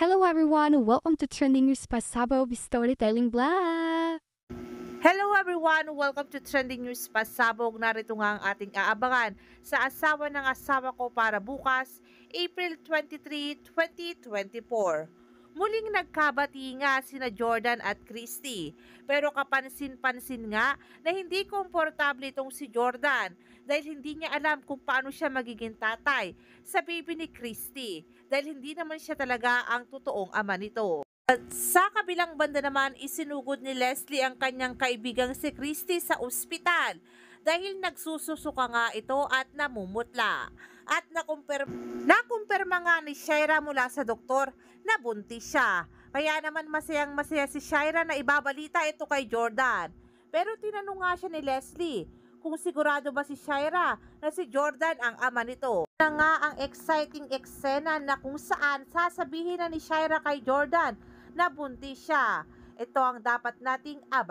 Hello everyone! Welcome to Trending News Pasabog Storytelling Blog! Hello everyone! Welcome to Trending News Pasabog. Narito nga ang ating aabangan sa asawa ng asawa ko para bukas, April 23, 2024. Muling nagkabati nga sina Jordan at Christy. Pero kapansin-pansin nga na hindi komportable itong si Jordan dahil hindi niya alam kung paano siya magiging tatay sa baby ni Christy dahil hindi naman siya talaga ang totoong ama nito. At sa kabilang banda naman, isinugod ni Leslie ang kanyang kaibigang si Christy sa ospital dahil nagsususuka nga ito at namumutla. At nakumpirma, nga ni Shaira mula sa doktor na buntis siya. Kaya naman masayang masaya si Shaira na ibabalita ito kay Jordan. Pero tinanong nga siya ni Leslie kung sigurado ba si Shaira na si Jordan ang ama nito. Na nga ang exciting eksena na kung saan sasabihin na ni Shaira kay Jordan na buntis siya. Ito ang dapat nating abang.